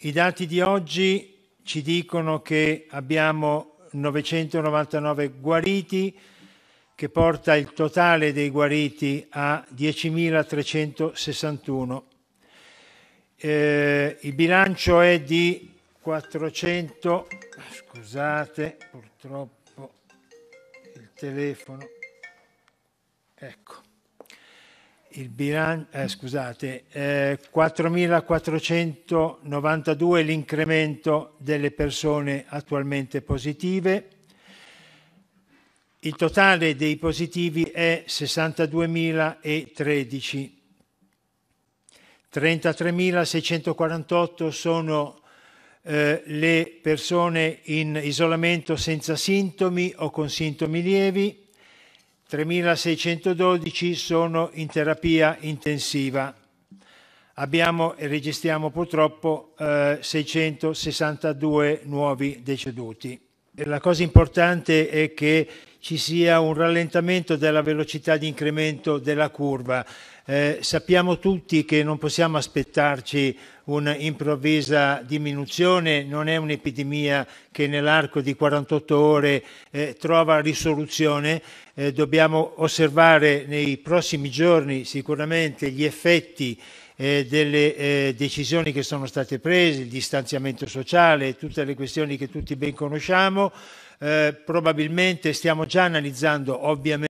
I dati di oggi ci dicono che abbiamo 999 guariti, che porta il totale dei guariti a 10.361. Eh, il bilancio è di 400, scusate purtroppo il telefono, ecco, il bilancio, eh, scusate, eh, 4.492 l'incremento delle persone attualmente positive. Il totale dei positivi è 62.013. 33.648 sono eh, le persone in isolamento senza sintomi o con sintomi lievi. 3.612 sono in terapia intensiva. Abbiamo e registriamo purtroppo eh, 662 nuovi deceduti. E la cosa importante è che ci sia un rallentamento della velocità di incremento della curva. Eh, sappiamo tutti che non possiamo aspettarci un'improvvisa diminuzione, non è un'epidemia che nell'arco di 48 ore eh, trova risoluzione. Eh, dobbiamo osservare nei prossimi giorni sicuramente gli effetti eh, delle eh, decisioni che sono state prese, il distanziamento sociale, tutte le questioni che tutti ben conosciamo. probabilmente stiamo già analizzando ovviamente